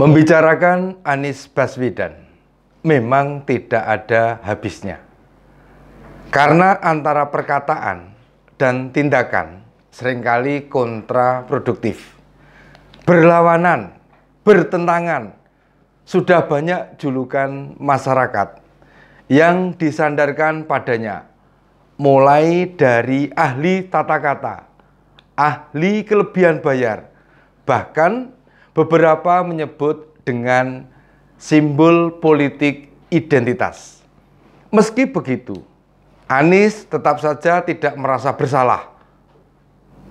Membicarakan Anies Baswedan memang tidak ada habisnya. Karena antara perkataan dan tindakan seringkali kontraproduktif. Berlawanan, bertentangan. Sudah banyak julukan masyarakat yang disandarkan padanya. Mulai dari ahli tata kata, ahli kelebihan bayar, bahkan Beberapa menyebut dengan simbol politik identitas. Meski begitu, Anies tetap saja tidak merasa bersalah.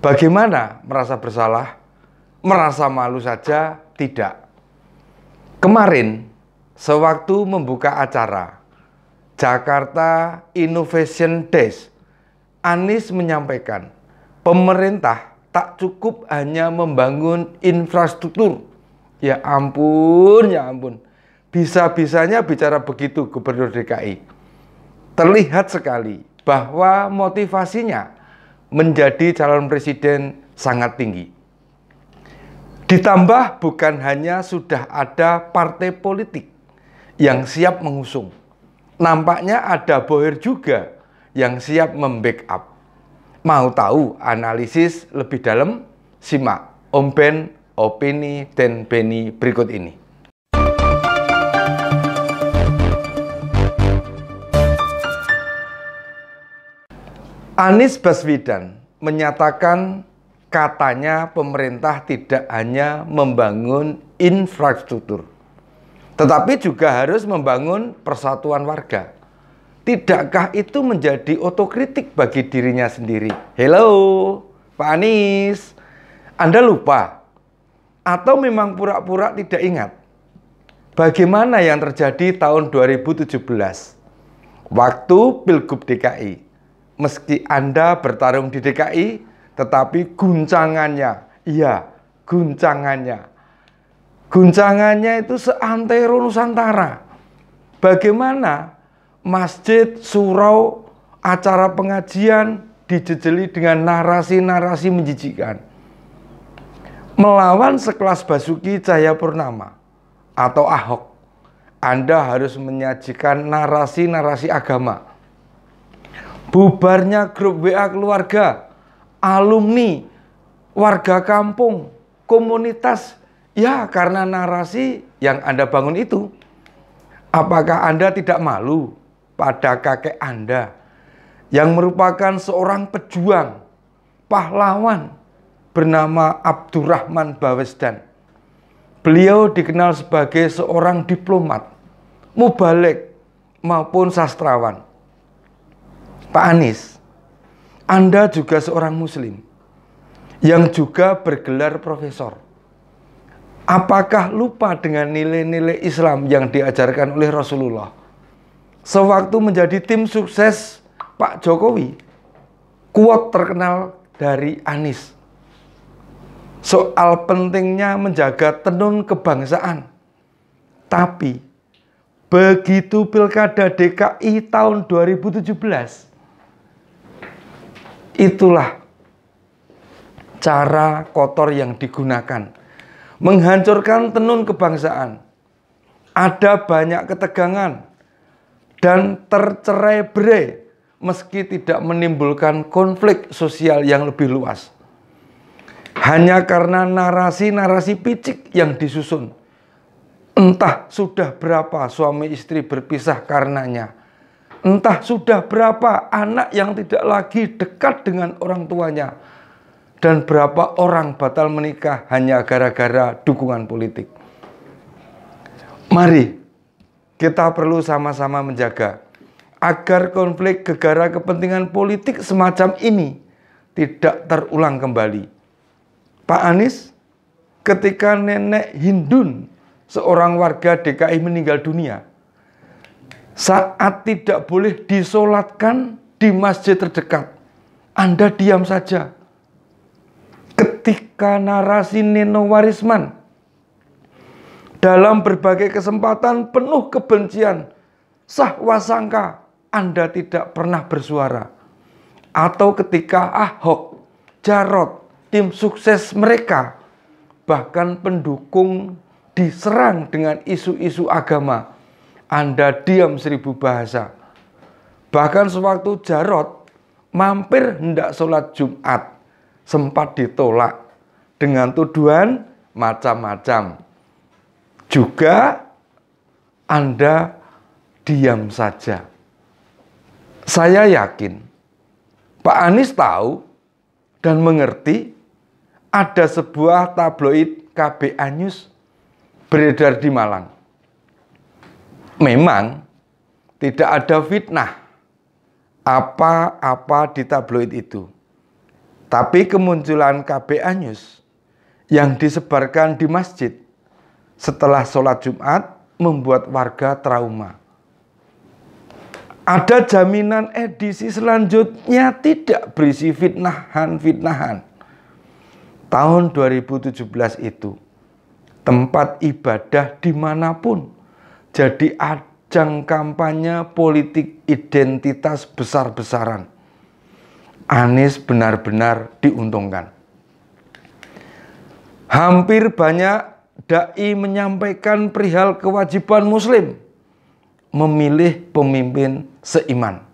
Bagaimana merasa bersalah? Merasa malu saja tidak. Kemarin, sewaktu membuka acara Jakarta Innovation Days, Anies menyampaikan pemerintah tak cukup hanya membangun infrastruktur. Ya ampun, ya ampun. Bisa-bisanya bicara begitu Gubernur DKI. Terlihat sekali bahwa motivasinya menjadi calon presiden sangat tinggi. Ditambah bukan hanya sudah ada partai politik yang siap mengusung. Nampaknya ada boher juga yang siap membackup. Mau tahu analisis lebih dalam? Simak Om Ben, Opini, dan Beni berikut ini. Anies Baswedan menyatakan katanya pemerintah tidak hanya membangun infrastruktur, tetapi juga harus membangun persatuan warga. Tidakkah itu menjadi otokritik bagi dirinya sendiri? Hello, Pak Anies. Anda lupa? Atau memang pura-pura tidak ingat? Bagaimana yang terjadi tahun 2017? Waktu Pilgub DKI. Meski Anda bertarung di DKI, tetapi guncangannya, iya, guncangannya. Guncangannya itu seantero Nusantara. Bagaimana masjid, surau, acara pengajian dijejeli dengan narasi-narasi menjijikan. Melawan sekelas Basuki Cahaya Purnama atau Ahok, Anda harus menyajikan narasi-narasi agama. Bubarnya grup WA keluarga, alumni, warga kampung, komunitas, ya karena narasi yang Anda bangun itu. Apakah Anda tidak malu pada kakek Anda yang merupakan seorang pejuang, pahlawan bernama Abdurrahman Bawesdan. Beliau dikenal sebagai seorang diplomat, mubalik maupun sastrawan. Pak Anies, Anda juga seorang muslim yang juga bergelar profesor. Apakah lupa dengan nilai-nilai Islam yang diajarkan oleh Rasulullah? Sewaktu menjadi tim sukses Pak Jokowi, kuat terkenal dari Anies. Soal pentingnya menjaga tenun kebangsaan. Tapi, begitu Pilkada DKI tahun 2017, itulah cara kotor yang digunakan. Menghancurkan tenun kebangsaan. Ada banyak ketegangan dan tercerai berai meski tidak menimbulkan konflik sosial yang lebih luas. Hanya karena narasi-narasi picik yang disusun. Entah sudah berapa suami istri berpisah karenanya. Entah sudah berapa anak yang tidak lagi dekat dengan orang tuanya. Dan berapa orang batal menikah hanya gara-gara dukungan politik. Mari kita perlu sama-sama menjaga agar konflik gegara kepentingan politik semacam ini tidak terulang kembali. Pak Anies, ketika nenek Hindun, seorang warga DKI meninggal dunia, saat tidak boleh disolatkan di masjid terdekat, Anda diam saja. Ketika narasi Nino Warisman dalam berbagai kesempatan penuh kebencian, sahwa sangka Anda tidak pernah bersuara. Atau ketika Ahok, Jarot, tim sukses mereka, bahkan pendukung diserang dengan isu-isu agama, Anda diam seribu bahasa. Bahkan sewaktu Jarot mampir hendak sholat Jumat, sempat ditolak dengan tuduhan macam-macam juga Anda diam saja. Saya yakin Pak Anies tahu dan mengerti ada sebuah tabloid KB Anyus beredar di Malang. Memang tidak ada fitnah apa-apa di tabloid itu. Tapi kemunculan KB Anyus yang disebarkan di masjid setelah sholat Jumat membuat warga trauma. Ada jaminan edisi selanjutnya tidak berisi fitnahan-fitnahan. Tahun 2017 itu, tempat ibadah dimanapun jadi ajang kampanye politik identitas besar-besaran. Anies benar-benar diuntungkan. Hampir banyak dai menyampaikan perihal kewajiban muslim memilih pemimpin seiman.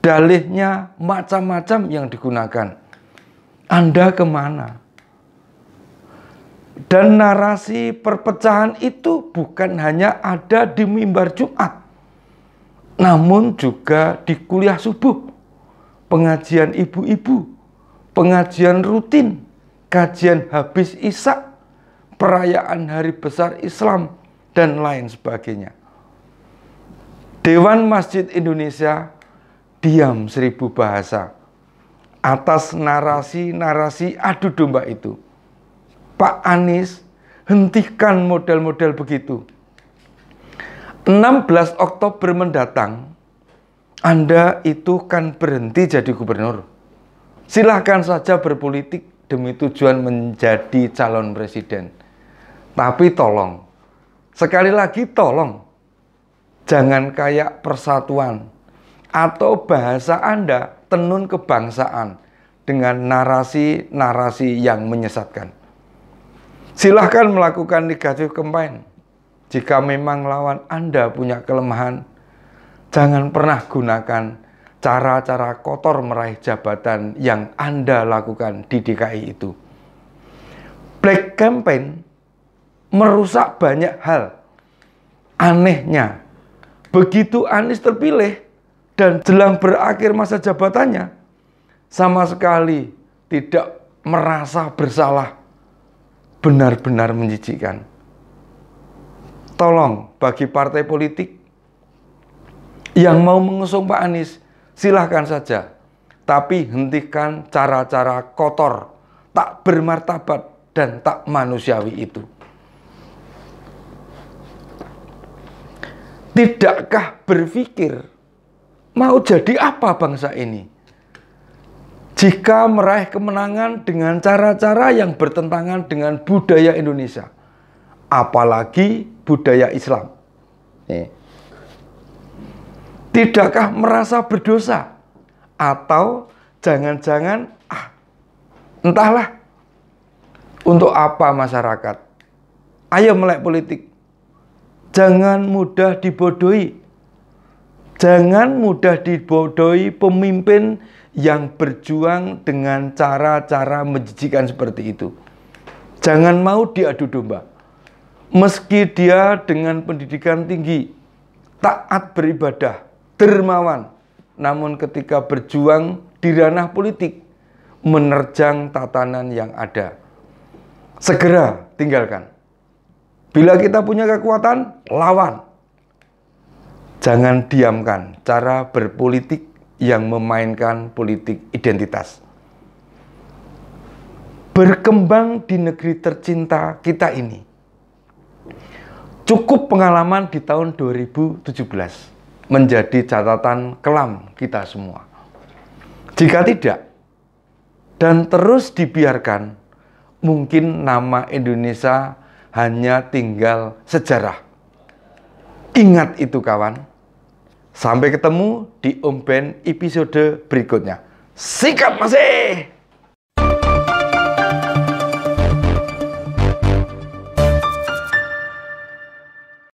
Dalihnya macam-macam yang digunakan. Anda kemana? Dan narasi perpecahan itu bukan hanya ada di mimbar Jumat, namun juga di kuliah subuh, pengajian ibu-ibu, pengajian rutin, kajian habis isak, perayaan hari besar Islam, dan lain sebagainya. Dewan Masjid Indonesia diam seribu bahasa atas narasi-narasi adu domba itu. Pak Anies, hentikan model-model begitu. 16 Oktober mendatang, Anda itu kan berhenti jadi gubernur. Silahkan saja berpolitik demi tujuan menjadi calon presiden. Tapi tolong, sekali lagi tolong, jangan kayak persatuan atau bahasa Anda tenun kebangsaan dengan narasi-narasi yang menyesatkan. Silahkan melakukan negatif campaign. Jika memang lawan Anda punya kelemahan, jangan pernah gunakan cara-cara kotor meraih jabatan yang Anda lakukan di DKI itu. Black campaign merusak banyak hal. Anehnya, begitu Anies terpilih dan jelang berakhir masa jabatannya, sama sekali tidak merasa bersalah. Benar-benar menjijikkan. Tolong bagi partai politik yang mau mengusung Pak Anies, silahkan saja. Tapi hentikan cara-cara kotor, tak bermartabat, dan tak manusiawi itu. Tidakkah berpikir mau jadi apa bangsa ini? Jika meraih kemenangan dengan cara-cara yang bertentangan dengan budaya Indonesia, apalagi budaya Islam. Tidakkah merasa berdosa? Atau jangan-jangan, ah, entahlah, untuk apa masyarakat? Ayo melek politik. Jangan mudah dibodohi. Jangan mudah dibodohi pemimpin yang berjuang dengan cara-cara menjijikan seperti itu. Jangan mau diadu domba. Meski dia dengan pendidikan tinggi, taat beribadah, dermawan, namun ketika berjuang di ranah politik, menerjang tatanan yang ada. Segera tinggalkan. Bila kita punya kekuatan, lawan. Jangan diamkan cara berpolitik yang memainkan politik identitas. Berkembang di negeri tercinta kita ini. Cukup pengalaman di tahun 2017 menjadi catatan kelam kita semua. Jika tidak, dan terus dibiarkan, mungkin nama Indonesia hanya tinggal sejarah. Ingat itu kawan. Sampai ketemu di Om Ben episode berikutnya. Sikap masih!